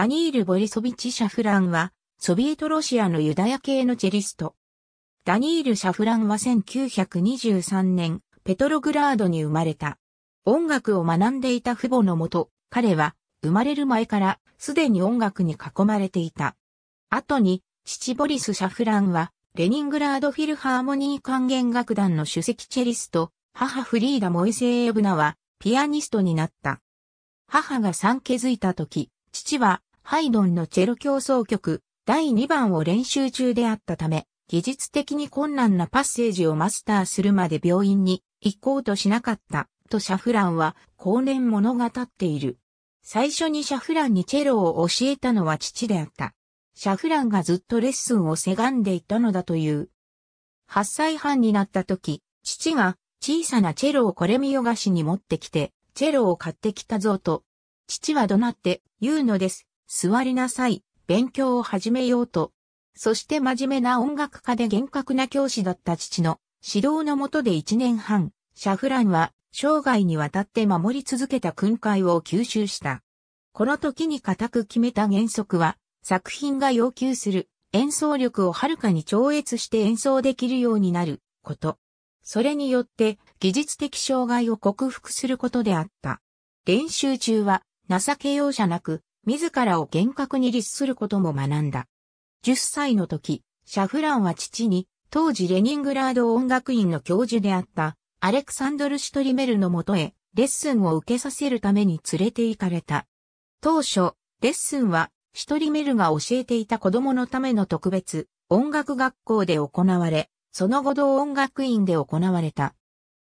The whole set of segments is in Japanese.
ダニール・ボリソビチ・シャフランは、ソビエトロシアのユダヤ系のチェリスト。ダニール・シャフランは1923年、ペトログラードに生まれた。音楽を学んでいた父母のもと、彼は、生まれる前から、すでに音楽に囲まれていた。後に、父ボリス・シャフランは、レニングラードフィルハーモニー管弦楽団の首席チェリスト、母フリーダ・モイセーエブナは、ピアニストになった。母が産気づいた時、父はハイドンのチェロ競争曲第2番を練習中であったため、技術的に困難なパッセージをマスターするまで病院に行こうとしなかったとシャフランは後年物語っている。最初にシャフランにチェロを教えたのは父であった。シャフランがずっとレッスンをせがんでいたのだという。8歳半になった時、父が小さなチェロをこれ見よがしに持ってきて、チェロを買ってきたぞと、父は怒鳴って言うのです。座りなさい、勉強を始めようと。そして真面目な音楽家で厳格な教師だった父の指導のもとで1年半、シャフランは生涯にわたって守り続けた訓戒を吸収した。この時に固く決めた原則は、作品が要求する演奏力をはるかに超越して演奏できるようになること。それによって技術的障害を克服することであった。練習中は情け容赦なく自らを厳格に律することも学んだ。10歳の時、シャフランは父に、当時レニングラード音楽院の教授であったアレクサンドル・シュトリメルのもとへレッスンを受けさせるために連れて行かれた。当初、レッスンはシュトリメルが教えていた子供のための特別音楽学校で行われ、その後同音楽院で行われた。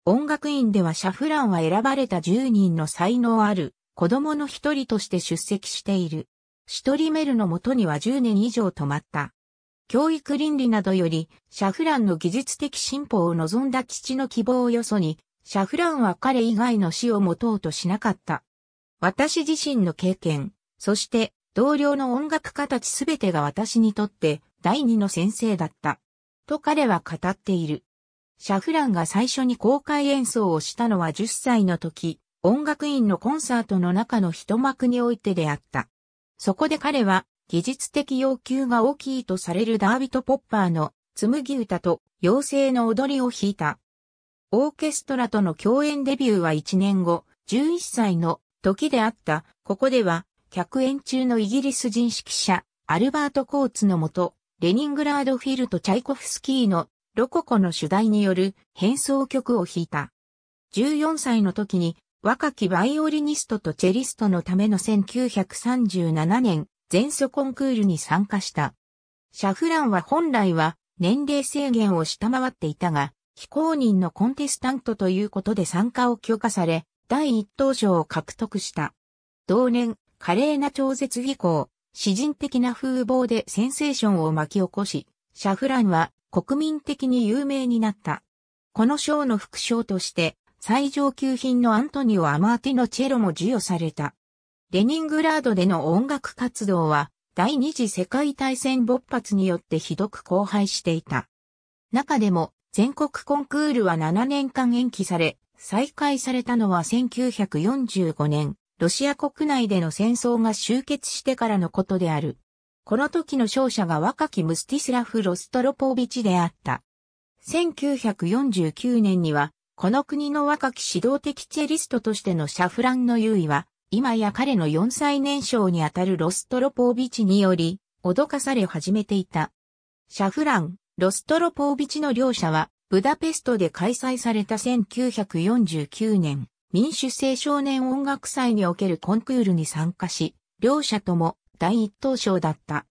音楽院ではシャフランは選ばれた10人の才能ある子供の一人として出席している。シトリメルのもとには10年以上止まった。教育倫理などより、シャフランの技術的進歩を望んだ父の希望をよそに、シャフランは彼以外の死を持とうとしなかった。私自身の経験、そして同僚の音楽家たちすべてが私にとって第二の先生だった。と彼は語っている。シャフランが最初に公開演奏をしたのは10歳の時、音楽院のコンサートの中の一幕においてであった。そこで彼は、技術的要求が大きいとされるダービト・ポッパーの紬歌と妖精の踊りを弾いた。オーケストラとの共演デビューは1年後、11歳の時であった。ここでは、客演中のイギリス人指揮者、アルバート・コーツのもと、レニングラード・フィルとチャイコフスキーのロココの主題による変奏曲を弾いた。14歳の時に若きバイオリニストとチェリストのための1937年、前祖コンクールに参加した。シャフランは本来は年齢制限を下回っていたが、非公認のコンテスタントということで参加を許可され、第一等賞を獲得した。同年、華麗な超絶技巧、詩人的な風貌でセンセーションを巻き起こし、シャフランは国民的に有名になった。この賞の副賞として、最上級品のアントニオ・アマーティのチェロも授与された。レニングラードでの音楽活動は、第二次世界大戦勃発によってひどく荒廃していた。中でも、全国コンクールは7年間延期され、再開されたのは1945年、ロシア国内での戦争が終結してからのことである。この時の勝者が若きムスティスラフ・ロストロポービチであった。1949年にはこの国の若き指導的チェリストとしてのシャフランの優位は、今や彼の4歳年少にあたるロストロポービチにより、脅かされ始めていた。シャフラン、ロストロポービチの両者は、ブダペストで開催された1949年、民主青少年音楽祭におけるコンクールに参加し、両者とも第一等賞だった。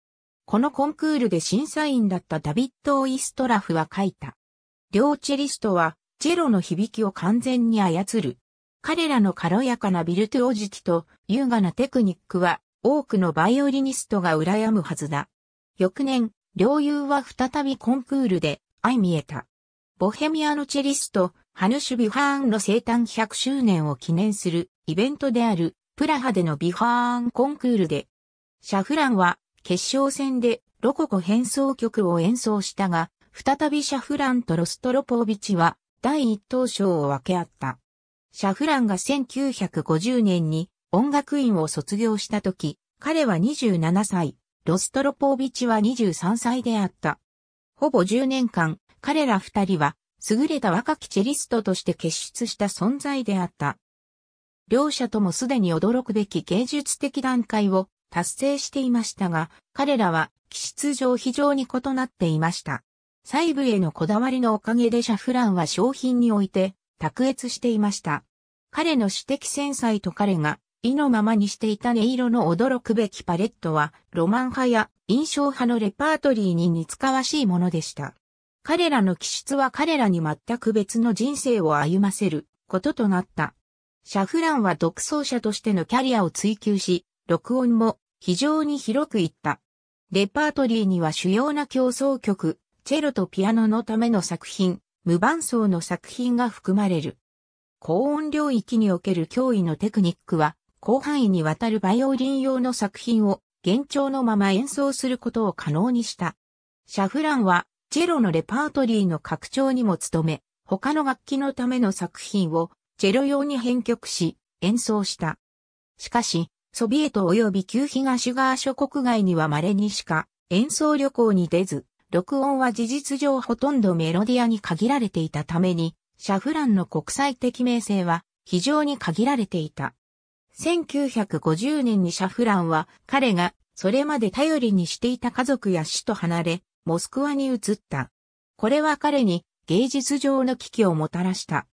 このコンクールで審査員だったダビッド・オイストラフは書いた。両チェリストはチェロの響きを完全に操る。彼らの軽やかなビルトゥオジと優雅なテクニックは多くのバイオリニストが羨むはずだ。翌年、両友は再びコンクールで相見えた。ボヘミアのチェリスト、ハヌシュ・ビハーンの生誕100周年を記念するイベントであるプラハでのビハーンコンクールで、シャフランは決勝戦でロココ変奏曲を演奏したが、再びシャフランとロストロポービチは第一等賞を分け合った。シャフランが1950年に音楽院を卒業した時、彼は27歳、ロストロポービチは23歳であった。ほぼ10年間、彼ら二人は、優れた若きチェリストとして結出した存在であった。両者ともすでに驚くべき芸術的段階を達成していましたが、彼らは気質上非常に異なっていました。細部へのこだわりのおかげでシャフランは商品において卓越していました。彼の私的繊細と彼が意のままにしていた音色の驚くべきパレットはロマン派や印象派のレパートリーに似つかわしいものでした。彼らの気質は彼らに全く別の人生を歩ませることとなった。シャフランは独奏者としてのキャリアを追求し、録音も非常に広くいった。レパートリーには主要な競争曲、チェロとピアノのための作品、無伴奏の作品が含まれる。高音領域における脅威のテクニックは、広範囲にわたるバイオリン用の作品を幻聴のまま演奏することを可能にした。シャフランは、チェロのレパートリーの拡張にも努め、他の楽器のための作品をチェロ用に編曲し、演奏した。しかし、ソビエト及び旧東側諸国外には稀にしか演奏旅行に出ず、録音は事実上ほとんどメロディアに限られていたために、シャフランの国際的名声は非常に限られていた。1950年にシャフランは彼がそれまで頼りにしていた家族や死と離れ、モスクワに移った。これは彼に芸術上の危機をもたらした。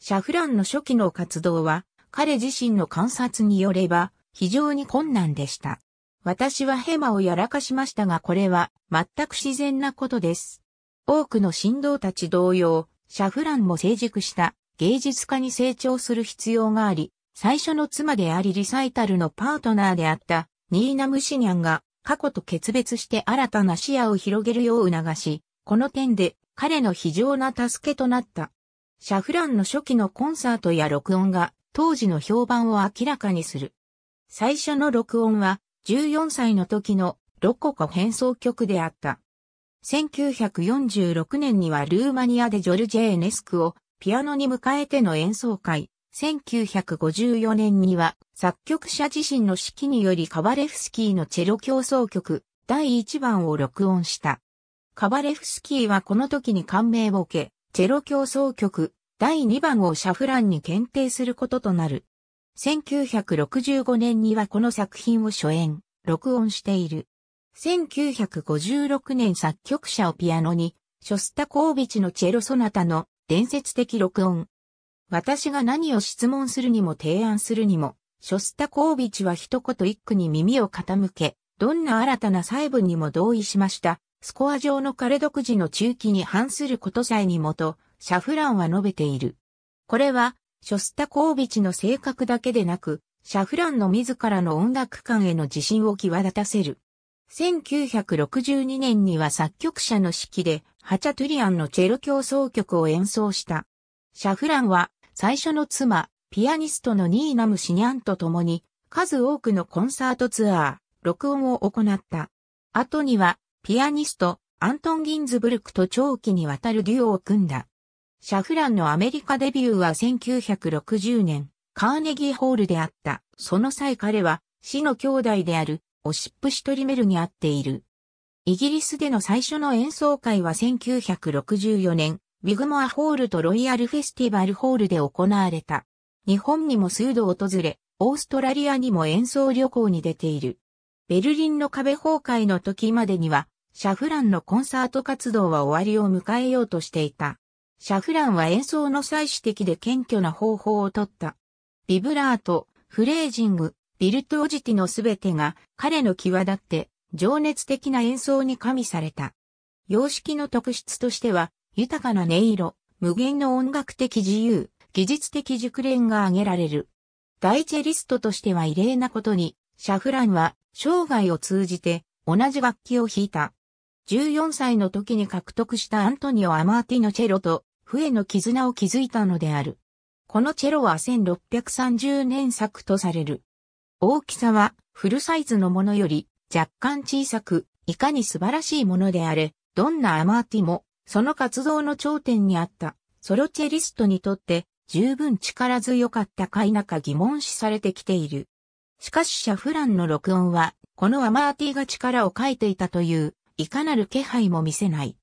シャフランの初期の活動は彼自身の観察によれば非常に困難でした。私はヘマをやらかしましたがこれは全く自然なことです。多くの神道たち同様、シャフランも成熟した芸術家に成長する必要があり、最初の妻でありリサイタルのパートナーであったニーナ・ムシニャンが過去と決別して新たな視野を広げるよう促し、この点で彼の非常な助けとなった。シャフランの初期のコンサートや録音が当時の評判を明らかにする。最初の録音は14歳の時のロココ変奏曲であった。1946年にはルーマニアでジョルジェーネスクをピアノに迎えての演奏会。1954年には作曲者自身の指揮によりカバレフスキーのチェロ競争曲第1番を録音した。カバレフスキーはこの時に感銘を受け、チェロ競争曲第2番をシャフランに検定することとなる。1965年にはこの作品を初演、録音している。1956年作曲者をピアノに、ショスタコービチのチェロソナタの伝説的録音。私が何を質問するにも提案するにも、ショスタコービチは一言一句に耳を傾け、どんな新たな細部にも同意しました。スコア上の彼独自の中期に反することさえにもと、シャフランは述べている。これは、ショスタコービチの性格だけでなく、シャフランの自らの音楽観への自信を際立たせる。1962年には作曲者の指揮で、ハチャトゥリアンのチェロ協奏曲を演奏した。シャフランは、最初の妻、ピアニストのニーナム・シニャンと共に、数多くのコンサートツアー、録音を行った。後には、ピアニスト、アントン・ギンズブルクと長期にわたるデュオを組んだ。シャフランのアメリカデビューは1960年、カーネギーホールであった。その際彼は、死の兄弟である、オシップ・シトリメルに会っている。イギリスでの最初の演奏会は1964年、ウィグモアホールとロイヤルフェスティバルホールで行われた。日本にも数度訪れ、オーストラリアにも演奏旅行に出ている。ベルリンの壁崩壊の時までには、シャフランのコンサート活動は終わりを迎えようとしていた。シャフランは演奏の最終的で謙虚な方法をとった。ビブラート、フレージング、ビルトオジティのすべてが彼の際立って情熱的な演奏に加味された。様式の特質としては豊かな音色、無限の音楽的自由、技術的熟練が挙げられる。第一リストとしては異例なことに、シャフランは生涯を通じて同じ楽器を弾いた。14歳の時に獲得したアントニオ・アマーティのチェロと、笛の絆を築いたのである。このチェロは1630年作とされる。大きさは、フルサイズのものより、若干小さく、いかに素晴らしいものであれ、どんなアマーティも、その活動の頂点にあった、ソロチェリストにとって、十分力強かったか否か疑問視されてきている。しかしシャフランの録音は、このアマーティが力を書いていたといういかなる気配も見せない。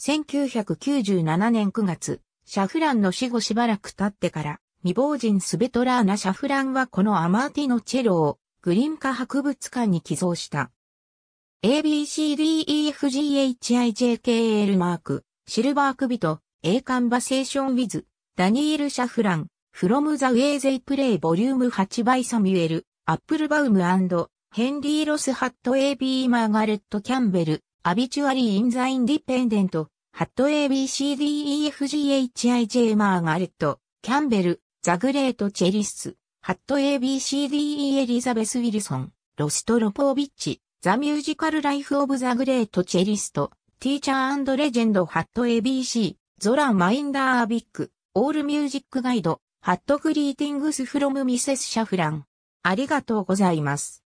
1997年9月、シャフランの死後しばらく経ってから、未亡人スベトラーナ・シャフランはこのアマーティのチェロをグリンカ博物館に寄贈した。ABCDEFGHIJKL マーク、シルバー首と A カンバセーションウィズ、ダニエル・シャフラン、フロム・ザ・ウェイ・ゼイ・プレイ・ボリューム8 b サミュエル、アップルバウムヘンリー・ロスハット AB マーガレット・キャンベル、アビチュアリー・イン・ザ・インディペンデント、ハット ABCDEFGHIJ マーガレット、キャンベル、ザ・グレート・チェリス、ハット ABCDE エリザベス・ウィルソン、ロスト・ロポービッチ、ザ・ミュージカル・ライフ・オブ・ザ・グレート・チェリスト、ティーチャーレジェンド・ハット ABC、ゾラマインダー・アビック、オール・ミュージック・ガイド、ハット・グリーティングス・フロム・ミセス・シャフラン。ありがとうございます。